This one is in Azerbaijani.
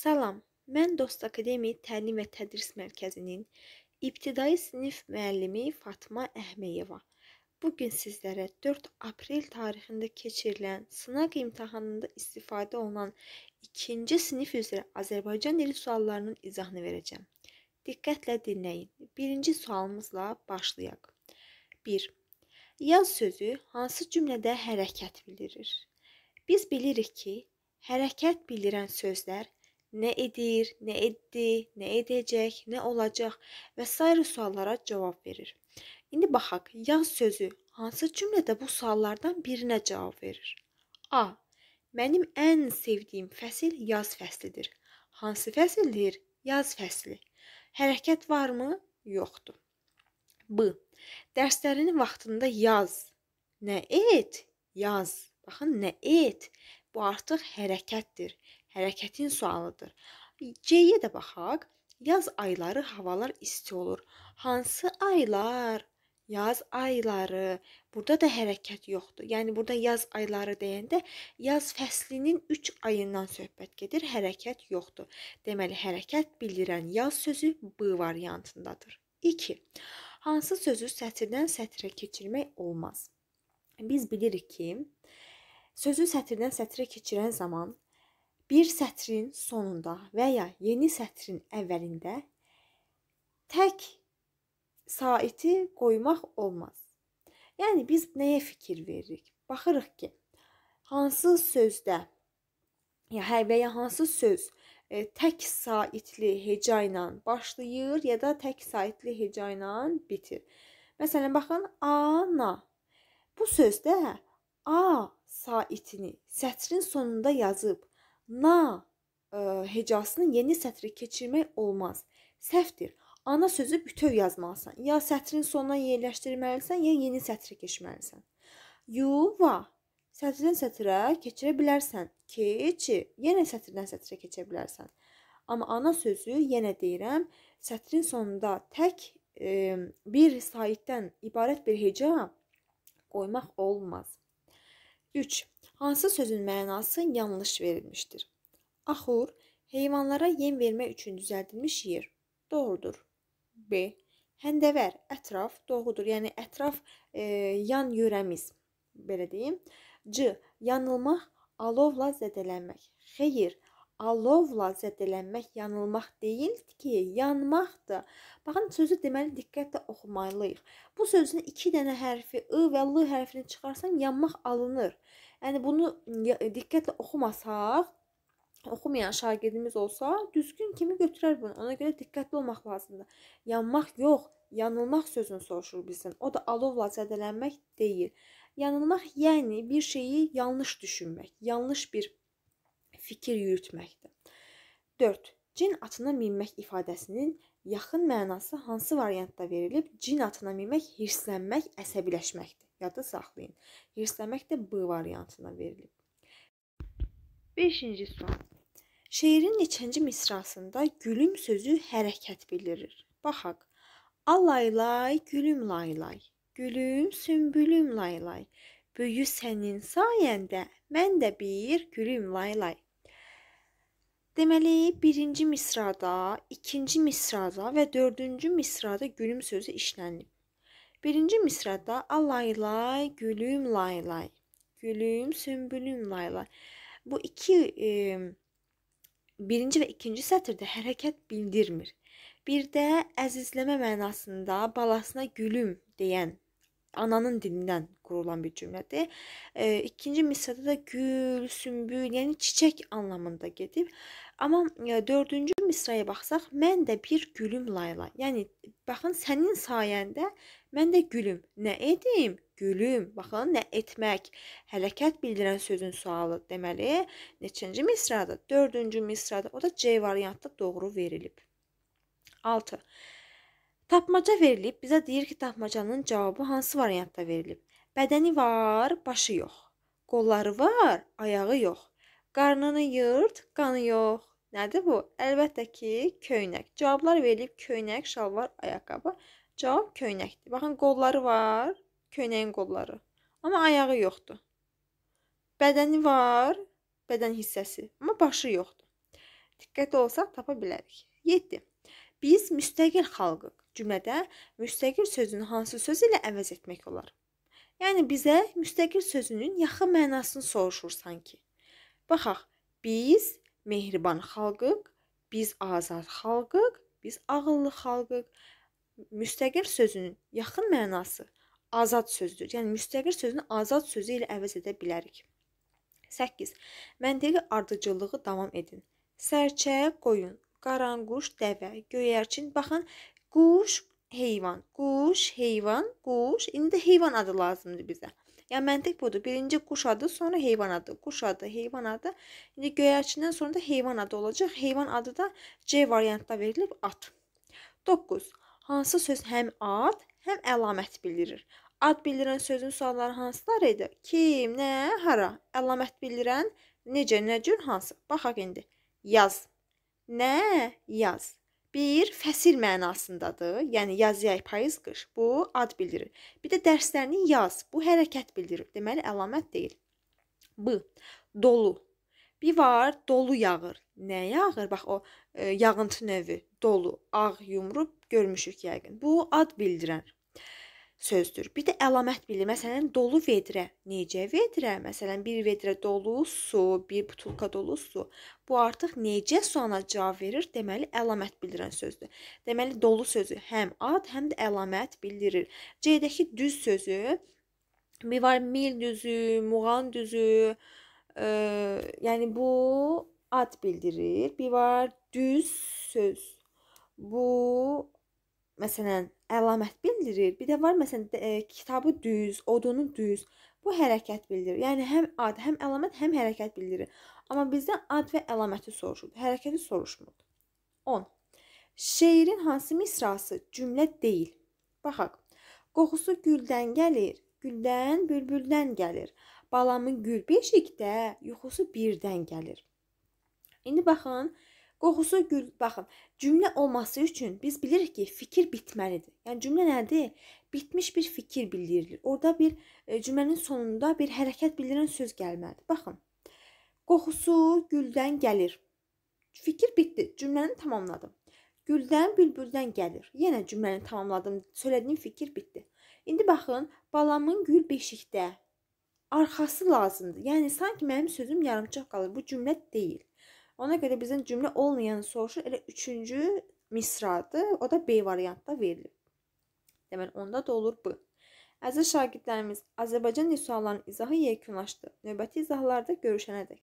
Salam, mən Dost Akademi Təlim və Tədris Mərkəzinin ibtidai sinif müəllimi Fatma Əhməyeva. Bu gün sizlərə 4 aprel tarixində keçirilən sınaq imtahanında istifadə olunan 2-ci sinif üzrə Azərbaycan dili suallarının izahını verəcəm. Diqqətlə dinləyin. 1-ci sualımızla başlayaq. 1. Yaz sözü hansı cümlədə hərəkət bildirir? Biz bilirik ki, hərəkət bildirən sözlər nə edir, nə etdi, nə edəcək, nə olacaq və s. suallara cavab verir. İndi baxaq, yaz sözü hansı cümlədə bu suallardan birinə cavab verir? A. Mənim ən sevdiyim fəsil yaz fəslidir. Hansı fəsildir? Yaz fəsli. Hərəkət varmı? Yoxdur. B. Dərslərini vaxtında yaz. Nə et? Yaz. Baxın, nə et Bu artıq hərəkətdir. Hərəkətin sualıdır. C-yə də baxaq. Yaz ayları havalar isti olur. Hansı aylar? Yaz ayları. Burada da hərəkət yoxdur. Yəni burada yaz ayları deyəndə yaz fəslinin 3 ayından söhbət gedir. Hərəkət yoxdur. Deməli hərəkət bildirən yaz sözü B variantındadır. 2. Hansı sözü sətirdən sətrə keçirmək olmaz? Biz bilirik ki, Sözü sətirdən sətrə keçirən zaman bir sətrin sonunda və ya yeni sətrin əvvəlində tək saiti qoymaq olmaz. Yəni biz nəyə fikir veririk? Baxırıq ki, hansı sözdə ya hər və ya hansı söz e, tək saitli heca ilə başlayır ya da tək saitli heca ilə bitir. Məsələn, baxın ana. Bu sözdə a saitini sətrin sonunda yazıb na e, hecasının yeni sətrə keçirmək olmaz. Səhvdir. Ana sözü bütöv yazmalısan. Ya sətrin sonuna yerləşdirməlisən, ya yeni sətrə keçməlisən. Yuva sətirdən sətrə keçirə bilərsən. Keçi yenə sətirdən sətrə keçə bilərsən. Amma ana sözü yenə deyirəm, sətrin sonunda tək e, bir saitdən ibarət bir heca qoymaq olmaz. 3. Hansı sözün mənası yanlış verilmişdir? Axur heyvanlara yem vermək üçün düzəldilmiş yer. Doğrudur. B. Həndəvər ətraf doğrudur. Yəni ətraf e, yan yörəmiz belə deyim. C. Yanılmaq, alovla zədələnmək. Xeyir, alovla zədələnmək, yanılmaq deyil ki, yanmaqdır. Baxın, sözü deməli diqqətlə oxumalıyıq. Bu sözün 2 dənə hərfi ı və l hərfini çıxarsam yanmaq alınır. Yəni bunu diqqətlə oxumasaq, oxumayan şagirdimiz olsa, düzgün kimi götürər bunu. Ona görə diqqətli olmaq lazımdır. Yanmaq yox, yanılmaq sözünü soruşur bizdən. O da alovla zədələnmək deyil. Yanılmaq yəni bir şeyi yanlış düşünmək, yanlış bir fikir yürütməkdir. 4. Cin atına minmək ifadəsinin yaxın mənası hansı variantda verilib? Cin atına minmək hirslənmək, əsəbiləşməkdir. Yadda saxlayın. Hirslənmək də B variantına verilib. 5-ci sual. Şeirin neçənci misrasında gülüm sözü hərəkət bildirir? Baxaq. Alaylay, gülüm laylay. Gülüm, sümbülüm laylay. Böyü sənin sayəndə mən də bir gülüm laylay. Deməli, birinci misrada, ikinci misrada və dördüncü misrada gülüm sözü işlənib. Birinci misrada alay lay, gülüm lay lay, gülüm sümbülüm lay lay. Bu iki e, birinci və ikinci sətirdə hərəkət bildirmir. Bir də əzizləmə mənasında balasına gülüm deyən ananın dilindən qurulan bir cümlədir. E, ikinci misrada da gül, sümbül, yəni çiçək anlamında gedib. Amma e, dördüncü misraya baxsaq, mən də bir gülüm layla. Yəni baxın sənin sayəndə mən də gülüm. Nə edim? Gülüm. Baxın nə etmək? Hərəkət bildirən sözün sualı deməli. Neçinci misrada? Dördüncü misrada. O da C variantda doğru verilib. 6. Tapmaca verilib, bizə deyir ki, tapmacanın cavabı hansı variantda verilib? Bədəni var, başı yox. Qolları var, ayağı yox. Qarnını yırt, qanı yox. Nədir bu? Əlbəttə ki, köynək. Cavablar verilib köynək, şalvar, ayaqqabı. Cavab köynəkdir. Baxın, qolları var, köynəyin qolları. Amma ayağı yoxdur. Bədəni var, bədən hissəsi, amma başı yoxdur. Diqqətli olsaq tapa bilərik. 7. Biz müstəqil xalqıq cümlədə müstəqil sözünü hansı söz ilə əvəz etmək olar? Yəni bizə müstəqil sözünün yaxın mənasını soruşur sanki. Baxaq, biz mehriban xalqıq, biz azad xalqıq, biz ağıllı xalqıq. Müstəqil sözünün yaxın mənası azad sözdür. Yəni müstəqil sözünü azad sözü ilə əvəz edə bilərik. 8. Məntiqi ardıcıllığı davam edin. Sərçə, qoyun, qaranquş, dəvə, göyərçin baxın Quş, heyvan. Quş, heyvan, quş. İndi də heyvan adı lazımdır bizə. Yəni məntiq budur. Birinci quş adı, sonra heyvan adı, quş adı, heyvan adı. İndi göyərçindən sonra da heyvan adı olacaq. Heyvan adı da C variantda verilib at. 9. Hansı söz həm ad, həm əlamət bildirir? Ad bildirən sözün sualları hansılar idi? Kim, nə, hara? Əlamət bildirən necə, nə cür, hansı? Baxaq indi. Yaz. Nə? Yaz. Bir fəsil mənasındadır. Yəni yaz, yay, payız, qış. Bu ad bildirir. Bir də dərslərini yaz. Bu hərəkət bildirir. Deməli əlamət deyil. B. Dolu. Bir var, dolu yağır. Nə yağır? Bax o e, yağıntı növü, dolu, ağ yumru görmüşük yəqin. Bu ad bildirən sözdür. Bir də əlamət bildir. Məsələn, dolu vedrə. Necə vedrə? Məsələn, bir vedrə dolu su, bir butulka dolu su. Bu artıq necə suana cavab verir? Deməli, əlamət bildirən sözdür. Deməli, dolu sözü həm ad, həm də əlamət bildirir. C-dəki düz sözü bir var mil düzü, muğan düzü, e, yəni bu ad bildirir. Bir var düz söz. Bu məsələn əlamət bildirir. Bir də var məsələn e, kitabı düz, odunu düz. Bu hərəkət bildirir. Yəni həm ad, həm əlamət, həm hərəkət bildirir. Amma bizdən ad və əlaməti soruşur. Hərəkəti soruşmur. 10. Şeirin hansı misrası cümlə deyil? Baxaq. Qoxusu güldən gəlir, güldən bülbüldən gəlir. Balamın gül beşikdə, yuxusu birdən gəlir. İndi baxın, Qoxusu gül. Baxın, cümlə olması üçün biz bilirik ki, fikir bitməlidir. Yəni cümlə nədir? Bitmiş bir fikir bildirilir. Orada bir e, cümlənin sonunda bir hərəkət bildirən söz gəlməlidir. Baxın. Qoxusu güldən gəlir. Fikir bitdi. Cümləni tamamladım. Güldən, bülbüldən gəlir. Yenə cümləni tamamladım. Söylədiyim fikir bitdi. İndi baxın, balamın gül beşikdə. Arxası lazımdır. Yəni sanki mənim sözüm yarımçıq qalır. Bu cümlə deyil. Ona görə bizdən cümlə olmayan soruşur. Elə üçüncü misradır. O da B variantda verilib. Deməli onda da olur bu. Əziz şagirdlərimiz, Azərbaycan suallarının izahı yekunlaşdı. Növbəti izahlarda görüşənədək